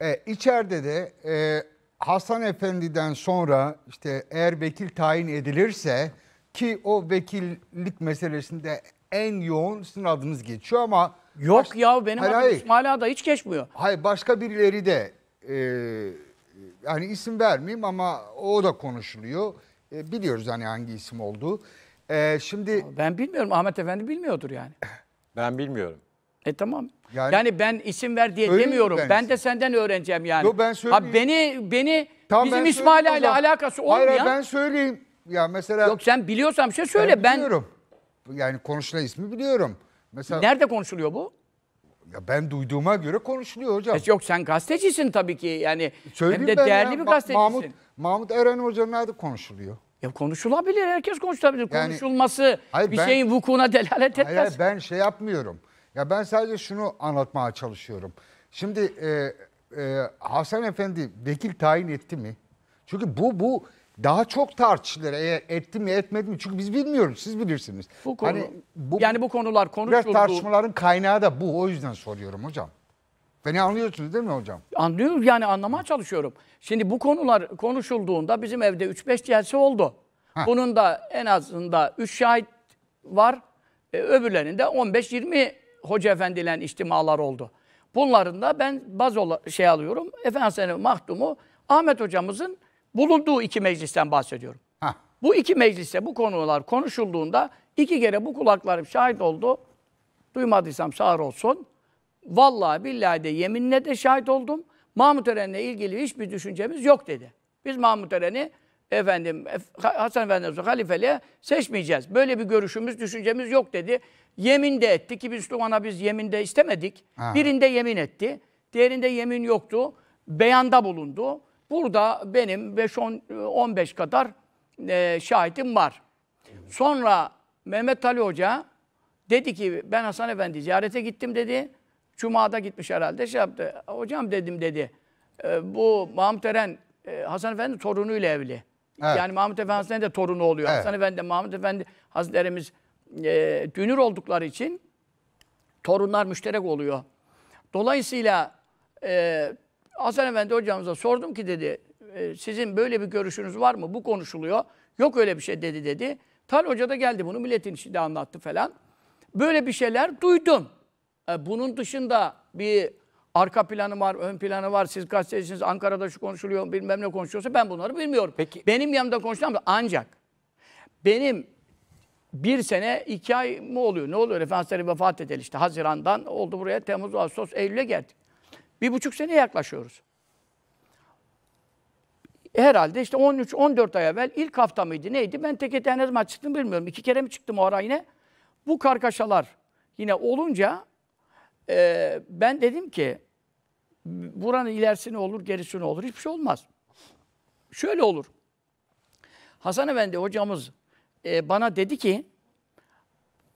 E, içeride de e, Hasan Efendi'den sonra işte eğer vekil tayin edilirse ki o vekillik meselesinde en yoğun sizin adınız geçiyor ama Yok baş... ya benim hayır, adım İsmail Ağa da hiç geçmiyor. Hayır başka birileri de e, yani isim vermeyeyim ama o da konuşuluyor. E, biliyoruz hani hangi isim olduğu. E, şimdi Ben bilmiyorum Ahmet Efendi bilmiyordur yani. Ben bilmiyorum. E tamam. Yani, yani ben isim ver diye demiyorum. Ben, ben de senden öğreneceğim yani. Yo ben söyleyeyim. Ha beni beni tamam, bizim İsmail ile alakası olmuyor. Hayır ben söyleyeyim. Ya mesela Yok sen biliyorsam şey söyle. Ben biliyorum. Ben... Yani konuşulan ismi biliyorum. Mesela Nerede konuşuluyor bu? Ya ben duyduğuma göre konuşuluyor hocam. E yok sen gazetecisin tabii ki yani. Söyleyeyim hem de değerli ya, bir gazetecisin. Mahmut, Mahmut Eren Hoca'nın adı konuşuluyor. Ya konuşulabilir, herkes konuşulabilir. Yani, Konuşulması hayır, bir ben, şeyin vukuuna delalet etmez. Hayır ben şey yapmıyorum. Ya ben sadece şunu anlatmaya çalışıyorum. Şimdi e, e, Hasan Efendi vekil tayin etti mi? Çünkü bu bu daha çok tartışılır eğer etti mi etmedi mi çünkü biz bilmiyoruz siz bilirsiniz. Bu konu, hani bu, yani bu konular konuşuldu. Biraz tartışmaların kaynağı da bu o yüzden soruyorum hocam. Beni anlıyorsunuz değil mi hocam? Anlıyorum, yani anlamaya çalışıyorum. Şimdi bu konular konuşulduğunda bizim evde 3-5 celse oldu. Heh. Bunun da en azında 3 şahit var. E, öbürlerinde 15-20 hoca efendilerin içtimalar oldu. Bunların da ben baz şey alıyorum. Efendim senin mahdumu Ahmet hocamızın bulunduğu iki meclisten bahsediyorum. Heh. Bu iki mecliste bu konular konuşulduğunda iki kere bu kulaklarım şahit oldu. Duymadıysam sağır olsun. Vallahi billahi de yeminle de şahit oldum. Mahmut Eren'le ilgili hiçbir düşüncemiz yok dedi. Biz Mahmut Eren'i efendim Hasan Efendi halifeliğe seçmeyeceğiz. Böyle bir görüşümüz, düşüncemiz yok dedi. Yemin de etti ki biz Tuğan'a biz yemin de istemedik. Ha. Birinde yemin etti. Diğerinde yemin yoktu. Beyanda bulundu. Burada benim 5-15 kadar e, şahidim var. Sonra Mehmet Ali Hoca dedi ki ben Hasan Efendi ziyarete gittim dedi. Cuma'da gitmiş herhalde şey yaptı. Hocam dedim dedi. E, bu Mahmut Eren e, Hasan Efendi torunuyla evli. Evet. Yani Mahmut Efendi Hasan de torunu oluyor. Evet. Hasan Efendi Mahmut Efendi Hazretlerimiz e, dünür oldukları için torunlar müşterek oluyor. Dolayısıyla e, Hasan Efendi hocamıza sordum ki dedi e, sizin böyle bir görüşünüz var mı? Bu konuşuluyor. Yok öyle bir şey dedi dedi. Tal Hoca da geldi bunu milletin içinde anlattı falan. Böyle bir şeyler duydum. E, bunun dışında bir arka planı var, ön planı var. Siz gazetecisiniz, Ankara'da şu konuşuluyor, bilmem ne konuşuyorsa ben bunları bilmiyorum. Peki. Benim yanımda konuşulan ancak benim bir sene iki ay mı oluyor? Ne oluyor? Efendimiz vefat edeli işte Haziran'dan oldu buraya Temmuz, Ağustos, Eylül'e geldik. Bir buçuk sene yaklaşıyoruz. Herhalde işte 13-14 ay evvel ilk hafta mıydı neydi? Ben tek eten ne zaman çıktım bilmiyorum. İki kere mi çıktım o ara yine? Bu kargaşalar yine olunca e, ben dedim ki buranın ilerisi ne olur, gerisi ne olur? Hiçbir şey olmaz. Şöyle olur. Hasan Efendi hocamız e, bana dedi ki,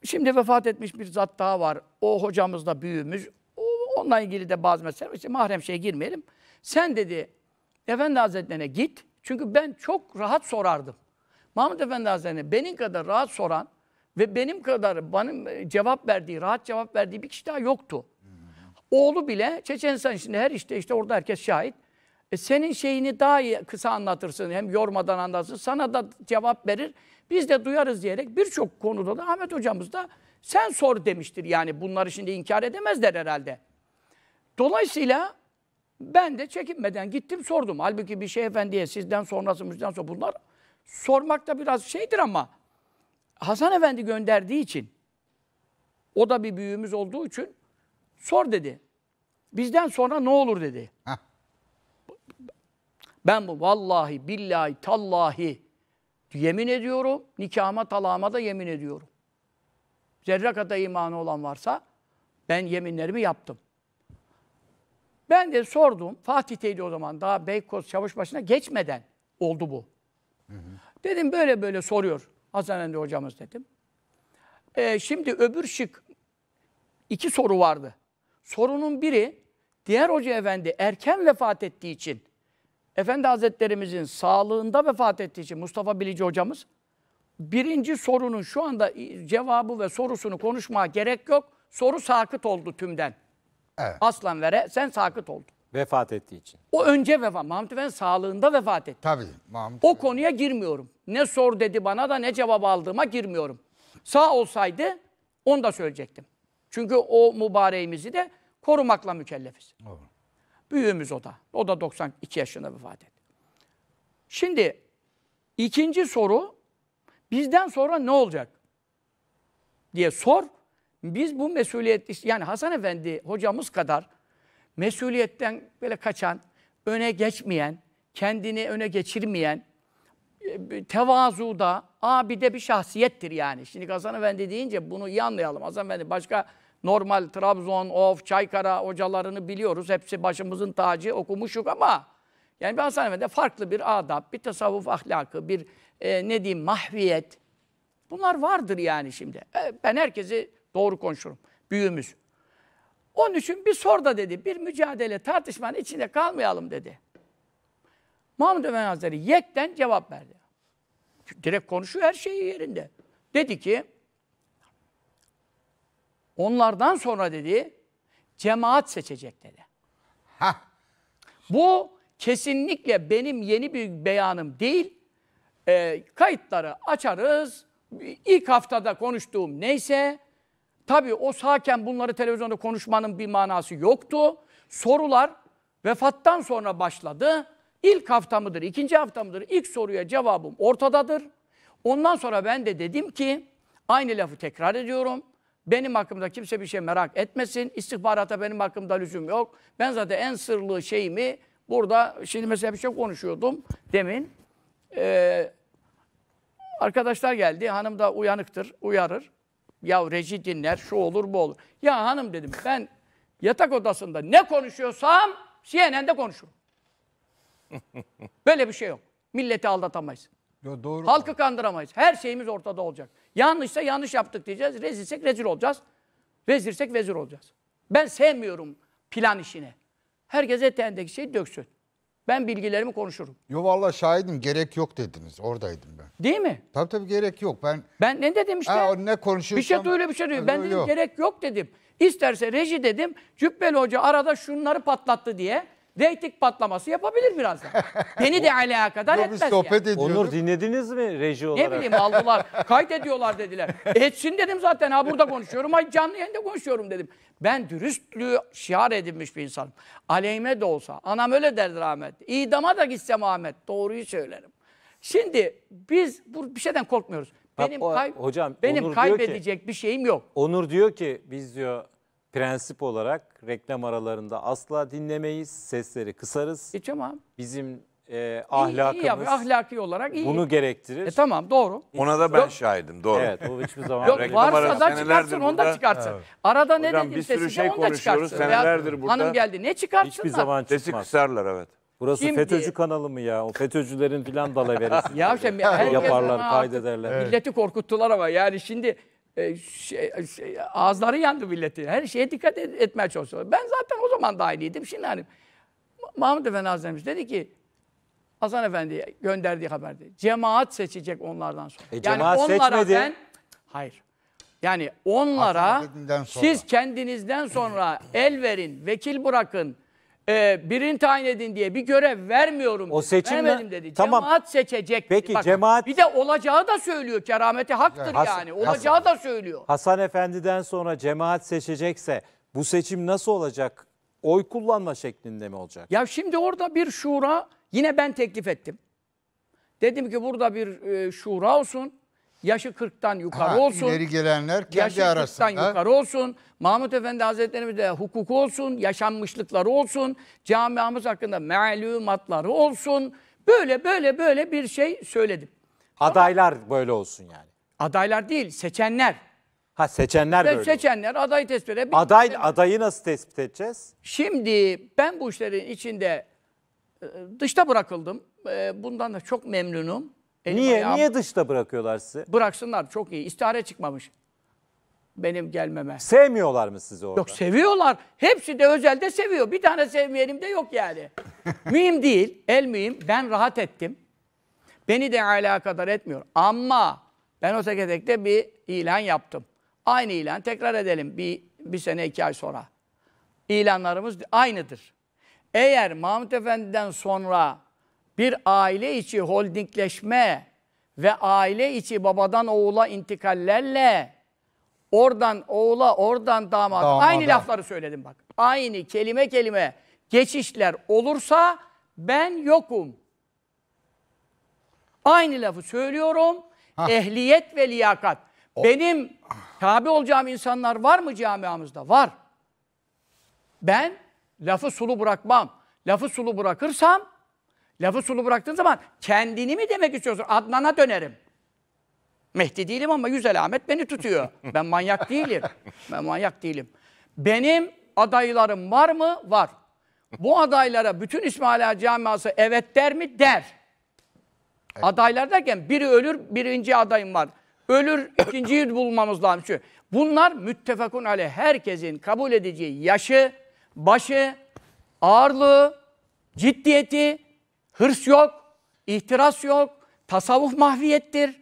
şimdi vefat etmiş bir zat daha var. O hocamız da büyüğümüz. O, onunla ilgili de bazı mesele İşte mahrem şeye girmeyelim. Sen dedi, Efendi Hazretlerine git. Çünkü ben çok rahat sorardım. Mahmut Efendi Hazretlerine benim kadar rahat soran ve benim kadar benim cevap verdiği, rahat cevap verdiği bir kişi daha yoktu. Oğlu bile Çeçenistan şimdi her işte işte orada herkes şahit. E senin şeyini daha iyi, kısa anlatırsın, hem yormadan anlatırsın, sana da cevap verir, biz de duyarız diyerek birçok konuda da Ahmet hocamız da sen sor demiştir. Yani bunları şimdi inkar edemezler herhalde. Dolayısıyla ben de çekinmeden gittim sordum. Halbuki bir şey efendiye sizden sonrası müzden sonra bunlar sormak da biraz şeydir ama Hasan Efendi gönderdiği için o da bir büyüğümüz olduğu için sor dedi. Bizden sonra ne olur dedi. Heh. Ben bu vallahi billahi tallahi yemin ediyorum. Nikahıma talağıma da yemin ediyorum. Zerre kadar imanı olan varsa ben yeminlerimi yaptım. Ben de sordum. Fatih'teydi o zaman. Daha Beykoz başına geçmeden oldu bu. Hı hı. Dedim böyle böyle soruyor Hasan Efendi hocamız dedim. Ee, şimdi öbür şık iki soru vardı. Sorunun biri diğer hoca efendi erken vefat ettiği için Efendi Hazretlerimizin sağlığında vefat ettiği için Mustafa Bilici hocamız birinci sorunun şu anda cevabı ve sorusunu konuşmaya gerek yok. Soru sakıt oldu tümden. Evet. Aslan vere sen sakıt oldun. Vefat ettiği için. O önce vefat. Mahmut Efendi sağlığında vefat etti. Tabii. Mahmut o konuya girmiyorum. Ne sor dedi bana da ne cevap aldığıma girmiyorum. Sağ olsaydı onu da söyleyecektim. Çünkü o mübareğimizi de korumakla mükellefiz. Olur. Büyüğümüz o da. O da 92 yaşında vefat etti. Şimdi ikinci soru bizden sonra ne olacak diye sor. Biz bu mesuliyet yani Hasan Efendi hocamız kadar mesuliyetten böyle kaçan, öne geçmeyen, kendini öne geçirmeyen, e, tevazuda, abide bir şahsiyettir yani. Şimdi Hasan Efendi deyince bunu iyi anlayalım. Hasan Efendi başka normal Trabzon, Of, Çaykara hocalarını biliyoruz. Hepsi başımızın tacı okumuşuk ama yani bir Hasaneme'de farklı bir adab, bir tasavvuf ahlakı, bir e, ne diyeyim mahviyet. Bunlar vardır yani şimdi. E, ben herkesi doğru konuşurum. Büyüğümüz. Onun için bir sor da dedi. Bir mücadele, tartışmanın içinde kalmayalım dedi. Mahmud Efendi Hazretleri yekten cevap verdi. Direkt konuşuyor her şeyi yerinde. Dedi ki Onlardan sonra dedi cemaat seçecek dedi. Heh. Bu kesinlikle benim yeni bir beyanım değil. E, kayıtları açarız. İlk haftada konuştuğum neyse tabii o sağken bunları televizyonda konuşmanın bir manası yoktu. Sorular vefattan sonra başladı. İlk hafta mıdır, ikinci hafta mıdır? İlk soruya cevabım ortadadır. Ondan sonra ben de dedim ki aynı lafı tekrar ediyorum. Benim hakkımda kimse bir şey merak etmesin. İstihbarata benim hakkımda lüzum yok. Ben zaten en sırlı şeyimi burada, şimdi mesela bir şey konuşuyordum demin. Ee, arkadaşlar geldi, hanım da uyanıktır, uyarır. Ya reji dinler, şu olur, bu olur. Ya hanım dedim, ben yatak odasında ne konuşuyorsam CNN'de konuşurum. Böyle bir şey yok. Milleti aldatamayız. Yo, doğru. Halkı kandıramayız. Her şeyimiz ortada olacak. Yanlışsa yanlış yaptık diyeceğiz. Rezilsek rezil olacağız. Vezirsek vezir olacağız. Ben sevmiyorum plan işini. Herkes eteğindeki şeyi döksün. Ben bilgilerimi konuşurum. Yo valla şahidim gerek yok dediniz. Oradaydım ben. Değil mi? Tabii tabii gerek yok. Ben Ben ne dedim işte? Ha, ne konuşuyorsam... Bir şey duyuyor bir şey duyuyor. Ben dedim yok. gerek yok dedim. İsterse reji dedim. Cübbeli Hoca arada şunları patlattı diye. Reyting patlaması yapabilir birazdan. Beni de alakadar Yo, etmez. Biz sohbet yani. Onur dinlediniz mi reji olarak? Ne bileyim aldılar. kayıt dediler. Etsin dedim zaten. Ha burada konuşuyorum. Ay canlı yayında konuşuyorum dedim. Ben dürüstlüğü şiar edinmiş bir insanım. Aleyhime de olsa. Anam öyle derdi rahmet. İdama da gitsem Ahmet. Doğruyu söylerim. Şimdi biz bu bir şeyden korkmuyoruz. Benim, kay hocam, benim Onur kaybedecek ki, bir şeyim yok. Onur diyor ki biz diyor prensip olarak reklam aralarında asla dinlemeyiz. Sesleri kısarız. Hiç ama. Bizim e, ahlakımız iyi, iyi ahlaki olarak iyi. bunu gerektirir. E tamam doğru. Ona da ben Yok. şahidim doğru. Evet bu hiçbir zaman. Yok varsa da çıkartsın onu da çıkartsın. Evet. Arada Hocam, ne dedim bir sürü şey onu da çıkartsın. Senelerdir burada. Hanım geldi ne çıkartsınlar? Hiçbir zaman çıkmaz. Sesi kısarlar evet. Burası Şimdi, FETÖ'cü kanalı mı ya? O FETÖ'cülerin filan dalaverisi. ya şimdi yaparlar, kaydederler. Evet. Milleti korkuttular ama yani şimdi e, şey, e, şey, ağızları yandı milletin. Her şeye dikkat et, etmeye çalışıyorlar. Ben zaten o zaman dahiliydim. Şimdi hani Mahmud Efendi Hazretimiz dedi ki Hasan Efendi gönderdiği haberde. Cemaat seçecek onlardan sonra. E, yani cemaat onlara seçmedi. Ben, hayır. Yani onlara siz kendinizden sonra el verin, vekil bırakın, e, birini tayin edin diye bir görev vermiyorum. O seçim vermedim dedi. Tamam. Cemaat seçecek. Peki Bak, cemaat. Bir de olacağı da söylüyor. Kerameti haktır Has, yani. Olacağı Hasan, da söylüyor. Hasan Efendi'den sonra cemaat seçecekse bu seçim nasıl olacak? Oy kullanma şeklinde mi olacak? Ya şimdi orada bir şura yine ben teklif ettim. Dedim ki burada bir e, şura olsun. Yaşı 40'tan yukarı ha, olsun. İleri gelenler kendi yaşı arasında. Yaşı 40'tan yukarı olsun. Mahmut Efendi Hazretlerimizde hukuk olsun, yaşanmışlıkları olsun, camiamız hakkında melumatları olsun. Böyle böyle böyle bir şey söyledim. Adaylar Ama, böyle olsun yani. Adaylar değil, seçenler. Ha seçenler böyle. Seçenler aday tespit edip Aday adayı nasıl tespit edeceğiz? Şimdi ben bu işlerin içinde e, dışta bırakıldım. E, bundan da çok memnunum. Elim niye ayağım. niye dışta bırakıyorlar sizi? Bıraksınlar çok iyi. İstihare çıkmamış benim gelmeme. Sevmiyorlar mı sizi orada? Yok seviyorlar. Hepsi de özelde seviyor. Bir tane sevmeyenim de yok yani. mühim değil. El mühim. Ben rahat ettim. Beni de alakadar etmiyor. Ama ben o tekedekte bir ilan yaptım. Aynı ilan tekrar edelim bir, bir sene iki ay sonra. İlanlarımız aynıdır. Eğer Mahmut Efendi'den sonra bir aile içi holdingleşme ve aile içi babadan oğula intikallerle oradan oğula, oradan damat. Aynı lafları söyledim bak. Aynı kelime kelime geçişler olursa ben yokum. Aynı lafı söylüyorum. Hah. Ehliyet ve liyakat. O. Benim tabi olacağım insanlar var mı camiamızda? Var. Ben lafı sulu bırakmam. Lafı sulu bırakırsam Lafı sulu bıraktığın zaman kendini mi demek istiyorsun? Adnan'a dönerim. Mehdi değilim ama Yüzel Ahmet beni tutuyor. Ben manyak değilim. Ben manyak değilim. Benim adaylarım var mı? Var. Bu adaylara bütün İsmail Camiası evet der mi? Der. Evet. Adaylar derken biri ölür, birinci adayım var. Ölür, ikinciyi bulmamız lazım. Şu. Bunlar müttefakun ale herkesin kabul edeceği yaşı, başı, ağırlığı, ciddiyeti, Hırs yok, ihtiras yok, tasavvuf mahviyettir.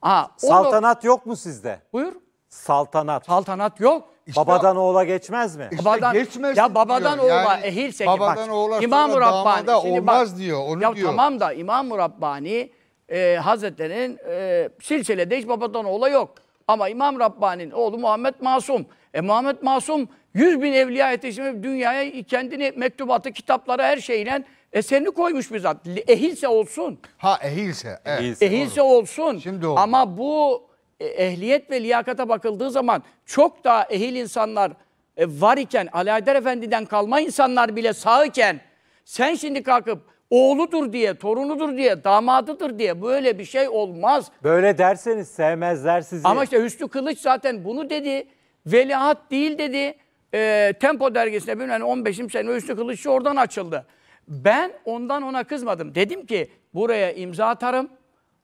Ha, Saltanat yok mu sizde? Buyur. Saltanat. Saltanat yok. İşte, babadan oğula geçmez mi? İşte babadan, geçmez. Ya babadan diyor. oğula yani, ehilse babadan bak, İmam-ı Rabbani. olmaz bak, diyor onu ya diyor. Tamam da i̇mam Rabbani e, Hazretleri'nin e, silsilede hiç babadan oğula yok. Ama İmam Rabbani'nin oğlu Muhammed Masum. E Muhammed Masum 100 bin evliya yetiştirip dünyaya kendini mektubatı, kitaplara her şeyle e, seni koymuş bir zat, Ehilse olsun. Ha ehilse. Evet. Ehilse, Ehilse olsun. Şimdi oldu. Ama bu e, ehliyet ve liyakata bakıldığı zaman çok daha ehil insanlar e, var iken, Ali Aydar Efendi'den kalma insanlar bile sağ iken sen şimdi kalkıp oğludur diye, torunudur diye, damadıdır diye böyle bir şey olmaz. Böyle derseniz sevmezler sizi. Ama işte Hüsnü Kılıç zaten bunu dedi. Veliaht değil dedi. E, Tempo dergisine bilmem 15 sene Hüsnü Kılıççı oradan açıldı. Ben ondan ona kızmadım. Dedim ki buraya imza atarım.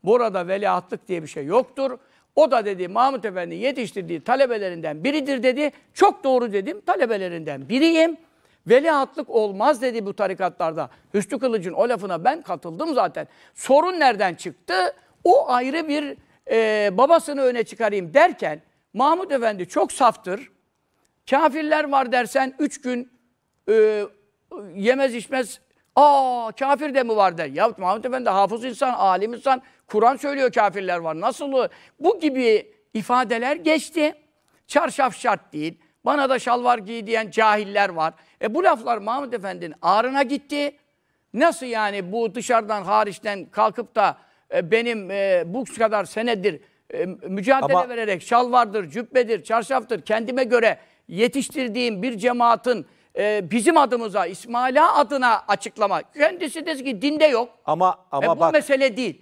Burada veliahtlık diye bir şey yoktur. O da dedi Mahmut Efendi yetiştirdiği talebelerinden biridir dedi. Çok doğru dedim talebelerinden biriyim. Veliahtlık olmaz dedi bu tarikatlarda. Hüsnü Kılıç'ın o lafına ben katıldım zaten. Sorun nereden çıktı? O ayrı bir e, babasını öne çıkarayım derken Mahmut Efendi çok saftır. Kafirler var dersen üç gün e, yemez içmez Aa kafir de mi var der. Ya Mahmut Efendi hafız insan, alim insan, Kur'an söylüyor kafirler var. Nasıl? Bu gibi ifadeler geçti. Çarşaf şart değil. Bana da şalvar giy diyen cahiller var. E bu laflar Mahmut Efendi'nin ağrına gitti. Nasıl yani bu dışarıdan, hariçten kalkıp da e, benim e, bu kadar senedir e, mücadele Ama... vererek şalvardır, cübbedir, çarşaftır kendime göre yetiştirdiğim bir cemaatin e, bizim adımıza, İsmaila adına açıklama. Kendisi de ki dinde yok. Ama ama e, bu bak, mesele değil.